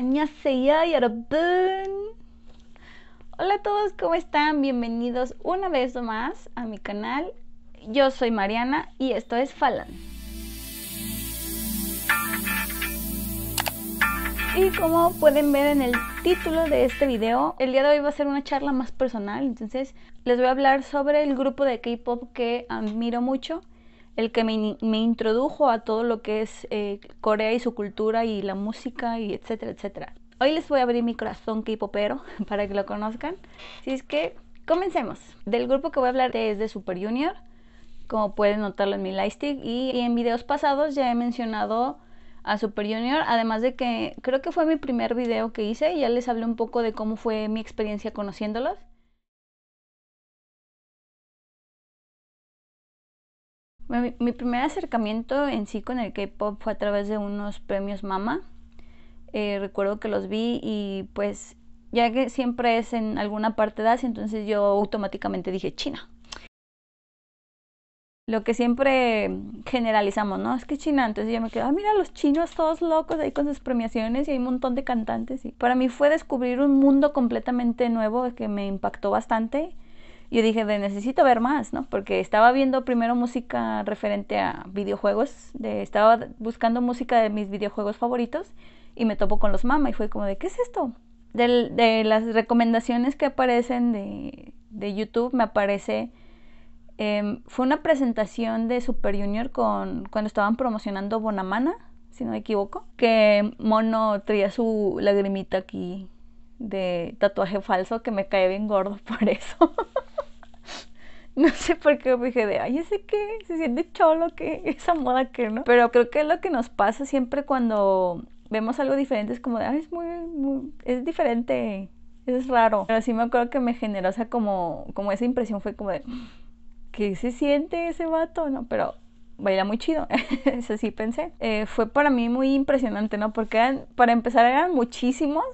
y Hola a todos, ¿cómo están? Bienvenidos una vez más a mi canal. Yo soy Mariana y esto es Falan. Y como pueden ver en el título de este video, el día de hoy va a ser una charla más personal, entonces les voy a hablar sobre el grupo de K-pop que admiro mucho el que me, introdujo a todo lo que es eh, Corea y su cultura y la música y etcétera, etcétera. Hoy les voy a abrir mi corazón K-popero para que lo conozcan. Así es que comencemos. Del grupo que voy a hablar es de Super Junior, como pueden notarlo en mi lightstick y, y en videos pasados ya he mencionado a Super Junior, además de que creo que fue mi primer video que hice, ya les hablé un poco de cómo fue mi experiencia conociéndolos. Mi, primer acercamiento en sí con el K-Pop fue a través de unos premios Mama. Eh, recuerdo que los vi y pues ya que siempre es en alguna parte de Asia, entonces yo automáticamente dije China. Lo que siempre generalizamos, ¿no? Es que China, entonces yo me quedo, ah, mira, los chinos todos locos ahí con sus premiaciones y hay un montón de cantantes. Y para mí fue descubrir un mundo completamente nuevo que me impactó bastante yo dije, necesito ver más, ¿no? Porque estaba viendo primero música referente a videojuegos, de, estaba buscando música de mis videojuegos favoritos y me topo con los mama y fue como de, ¿qué es esto? De, las recomendaciones que aparecen de, YouTube me aparece, em, fue una presentación de Super Junior con, cuando estaban promocionando Bonamana, si no me equivoco, que Mono traía su lagrimita aquí de tatuaje falso que me cae bien gordo por eso. No sé por qué dije de, ay, ese que se siente cholo, que esa moda que, ¿no? Pero creo que es lo que nos pasa siempre cuando vemos algo diferente, es como de, ay, es muy, es diferente, es raro. Pero sí me acuerdo que me generó, o sea, como, como esa impresión fue como de, ¿qué se siente ese vato? No, pero baila muy chido, eso sí pensé. Eh, fue para mí muy impresionante, ¿no? Porque para empezar eran muchísimos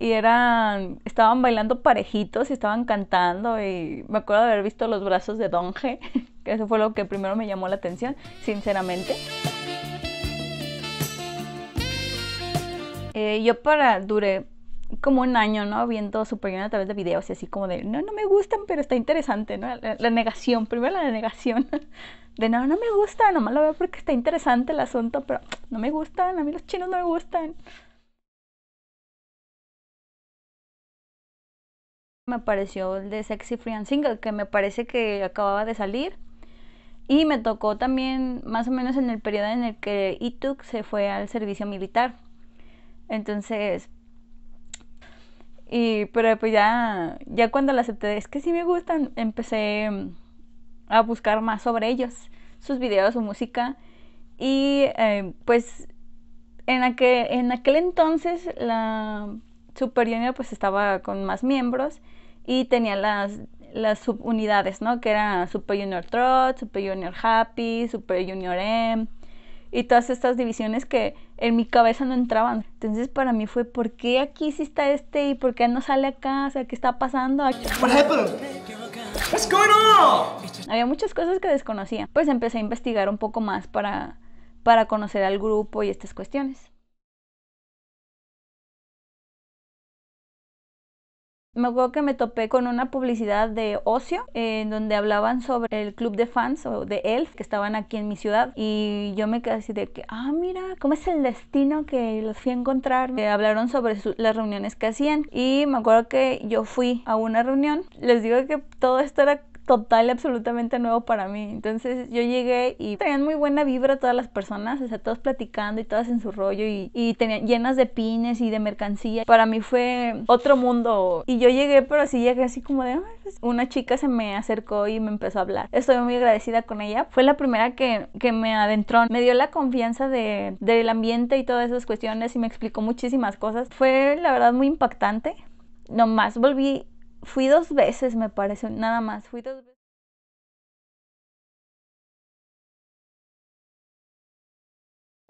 y eran, estaban bailando parejitos y estaban cantando y me acuerdo de haber visto los brazos de Donge, que eso fue lo que primero me llamó la atención, sinceramente. Eh, yo para, duré como un año, ¿no? Viendo Supergirl a través de videos y así como de, no, no me gustan, pero está interesante, ¿no? La, la negación, primero la negación, de no, no me gusta, nomás lo veo porque está interesante el asunto, pero no me gustan, a mí los chinos no me gustan. me apareció el de Sexy Free and Single, que me parece que acababa de salir. Y me tocó también más o menos en el periodo en el que Ituk se fue al servicio militar. Entonces, y, pero pues ya, ya cuando la acepté, es que sí me gustan, empecé a buscar más sobre ellos, sus videos, su música. Y eh, pues en, en aquel entonces la Super Junior pues estaba con más miembros y tenía las, las subunidades, ¿no? Que eran Super Junior Trot, Super Junior Happy, Super Junior M y todas estas divisiones que en mi cabeza no entraban. Entonces para mí fue, ¿por qué aquí sí está este y por qué no sale acá? O sea, ¿qué está pasando? Había muchas cosas que desconocía. Pues empecé a investigar un poco más para, para conocer al grupo y estas cuestiones. me acuerdo que me topé con una publicidad de Ocio, eh, en donde hablaban sobre el club de fans o de Elf que estaban aquí en mi ciudad. Y yo me quedé así de que, ah, mira, cómo es el destino que los fui a encontrar. hablaron sobre las reuniones que hacían. Y me acuerdo que yo fui a una reunión. Les digo que todo esto era total y absolutamente nuevo para mí. Entonces yo llegué y tenían muy buena vibra todas las personas, o sea, todos platicando y todas en su rollo y, tenían llenas de pines y de mercancía. Para mí fue otro mundo. Y yo llegué, pero así llegué así como de... Pues, una chica se me acercó y me empezó a hablar. Estoy muy agradecida con ella. Fue la primera que, que me adentró. Me dio la confianza del ambiente y todas esas cuestiones y me explicó muchísimas cosas. Fue la verdad muy impactante. Nomás volví fui dos veces, me parece, nada más, fui dos veces.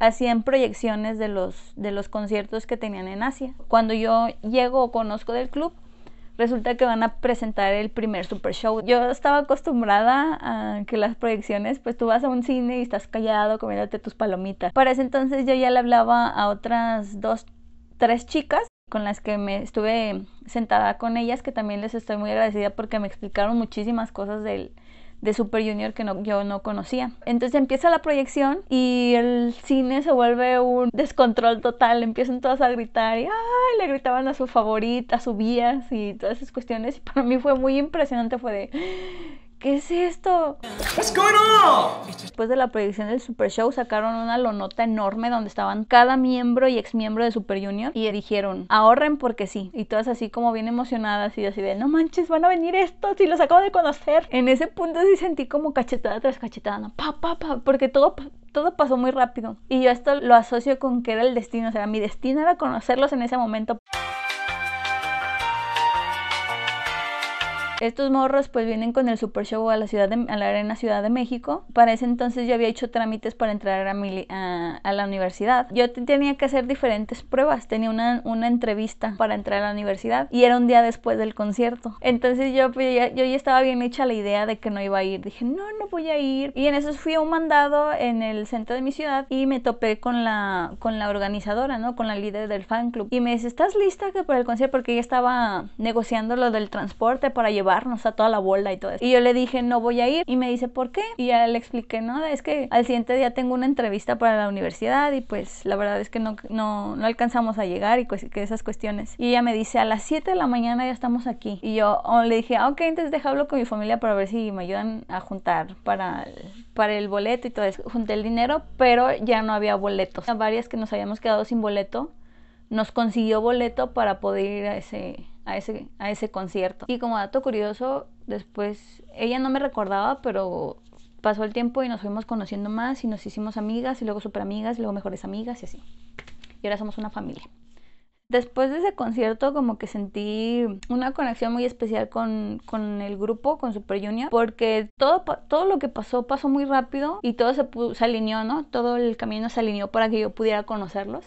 hacían proyecciones de los, de los conciertos que tenían en Asia. Cuando yo llego o conozco del club, resulta que van a presentar el primer super show. Yo estaba acostumbrada a que las proyecciones, pues tú vas a un cine y estás callado comiéndote tus palomitas. Para ese entonces yo ya le hablaba a otras dos, tres chicas con las que me estuve sentada con ellas, que también les estoy muy agradecida porque me explicaron muchísimas cosas del, de Super Junior que yo no conocía. Entonces empieza la proyección y el cine se vuelve un descontrol total. Empiezan todas a gritar y ¡ay! le gritaban a su favorita, a su vía y todas esas cuestiones. Y para mí fue muy impresionante, fue de ¿qué es esto? What's Después de la proyección del Super Show sacaron una lonota enorme donde estaban cada miembro y ex miembro de Super Junior y dijeron, ahorren porque sí. Y todas así como bien emocionadas y así de, no manches, van a venir estos y los acabo de conocer. En ese punto sí sentí como cachetada tras cachetada, ¿no? pa, pa, pa, porque todo, todo pasó muy rápido. Y yo esto lo asocio con que era el destino, o sea, mi destino era conocerlos en ese momento, Estos morros pues vienen con el Super Show a la, ciudad la Arena Ciudad de México. Para ese entonces yo había hecho trámites para entrar a, la universidad. Yo tenía que hacer diferentes pruebas. Tenía una, entrevista para entrar a la universidad y era un día después del concierto. Entonces yo, ya, yo estaba bien hecha la idea de que no iba a ir. Dije, no, no voy a ir. Y en eso fui a un mandado en el centro de mi ciudad y me topé con la, con la organizadora, ¿no? Con la líder del fan club. Y me dice, ¿estás lista para el concierto? Porque ella estaba negociando lo del transporte para llevar llevarnos a toda la bola y todo eso. Y yo le dije, no voy a ir. Y me dice, ¿por qué? Y ya le expliqué, no, es que al siguiente día tengo una entrevista para la universidad y pues la verdad es que no, no, no alcanzamos a llegar y pues, que esas cuestiones. Y ella me dice, a las 7 de la mañana ya estamos aquí. Y yo oh, le dije, ah, ok, entonces déjalo con mi familia para ver si me ayudan a juntar para para el boleto y todo eso. Junté el dinero, pero ya no había boletos. Varias que nos habíamos quedado sin boleto, nos consiguió boleto para poder ir a ese a ese, a ese concierto. Y como dato curioso, después ella no me recordaba, pero pasó el tiempo y nos fuimos conociendo más y nos hicimos amigas y luego super amigas y luego mejores amigas y así. Y ahora somos una familia. Después de ese concierto como que sentí una conexión muy especial con, con el grupo, con Super Junior, porque todo, todo lo que pasó pasó muy rápido y todo se, se alineó, ¿no? Todo el camino se alineó para que yo pudiera conocerlos.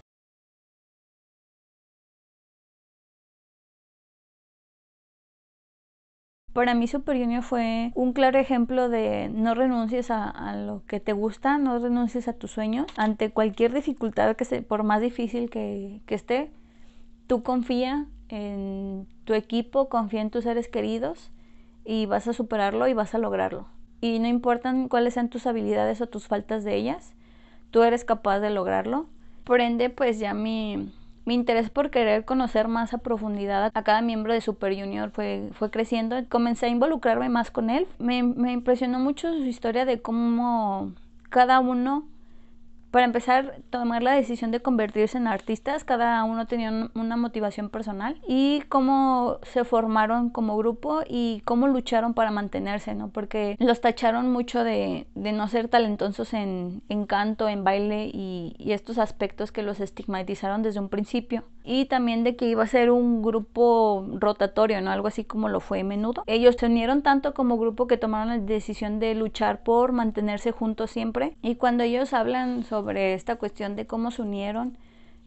Para mí Super Junior fue un claro ejemplo de no renuncies a, lo que te gusta, no renuncies a tus sueños. Ante cualquier dificultad, que se, por más difícil que, que esté, tú confía en tu equipo, confía en tus seres queridos y vas a superarlo y vas a lograrlo. Y no importan cuáles sean tus habilidades o tus faltas de ellas, tú eres capaz de lograrlo. Por ende, pues ya mi, mi interés por querer conocer más a profundidad a cada miembro de Super Junior fue, fue creciendo. Comencé a involucrarme más con él. Me, me impresionó mucho su historia de cómo cada uno para empezar, tomar la decisión de convertirse en artistas, cada uno tenía una motivación personal y cómo se formaron como grupo y cómo lucharon para mantenerse, ¿no? Porque los tacharon mucho de, no ser talentosos en, en canto, en baile y, estos aspectos que los estigmatizaron desde un principio. Y también de que iba a ser un grupo rotatorio, ¿no? Algo así como lo fue menudo. Ellos se unieron tanto como grupo que tomaron la decisión de luchar por mantenerse juntos siempre. Y cuando ellos hablan sobre sobre esta cuestión de cómo se unieron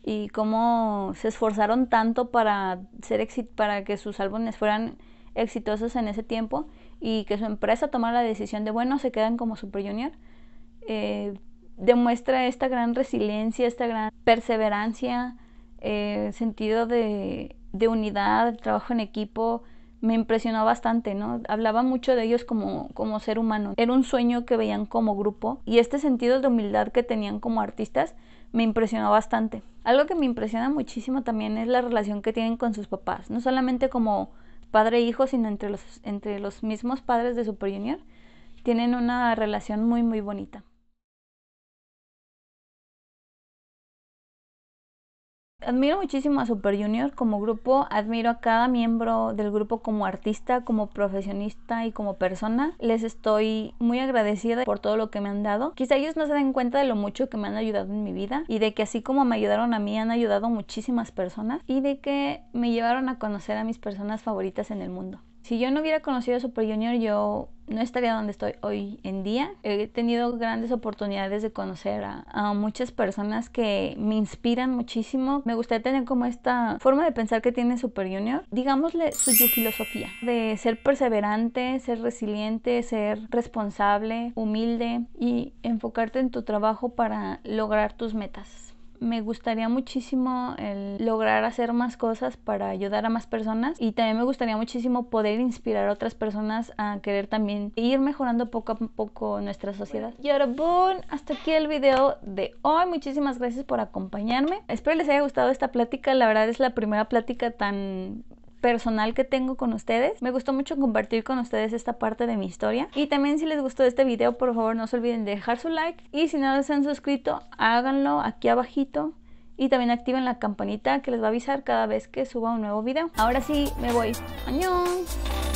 y cómo se esforzaron tanto para, ser para que sus álbumes fueran exitosos en ese tiempo y que su empresa tomara la decisión de, bueno, se quedan como Super Junior. Eh, demuestra esta gran resiliencia, esta gran perseverancia, el eh, sentido de, de unidad, trabajo en equipo, me impresionó bastante, ¿no? Hablaba mucho de ellos como, como ser humano. Era un sueño que veían como grupo y este sentido de humildad que tenían como artistas me impresionó bastante. Algo que me impresiona muchísimo también es la relación que tienen con sus papás, no solamente como padre e hijo, sino entre los, entre los mismos padres de Super Junior. Tienen una relación muy, muy bonita. admiro muchísimo a Super Junior como grupo, admiro a cada miembro del grupo como artista, como profesionista y como persona. Les estoy muy agradecida por todo lo que me han dado. Quizá ellos no se den cuenta de lo mucho que me han ayudado en mi vida y de que así como me ayudaron a mí, han ayudado muchísimas personas y de que me llevaron a conocer a mis personas favoritas en el mundo. Si yo no hubiera conocido a Super Junior, yo no estaría donde estoy hoy en día. He tenido grandes oportunidades de conocer a, muchas personas que me inspiran muchísimo. Me gustaría tener como esta forma de pensar que tiene Super Junior. Digámosle su filosofía de ser perseverante, ser resiliente, ser responsable, humilde y enfocarte en tu trabajo para lograr tus metas. Me gustaría muchísimo el lograr hacer más cosas para ayudar a más personas y también me gustaría muchísimo poder inspirar a otras personas a querer también ir mejorando poco a poco nuestra sociedad. Y ahora, boom, hasta aquí el video de hoy. Muchísimas gracias por acompañarme. Espero les haya gustado esta plática. La verdad es la primera plática tan personal que tengo con ustedes. Me gustó mucho compartir con ustedes esta parte de mi historia. Y también si les gustó este video, por favor no se olviden de dejar su like. Y si no les han suscrito, háganlo aquí abajito. Y también activen la campanita que les va a avisar cada vez que suba un nuevo video. Ahora sí, me voy. ¡Añón!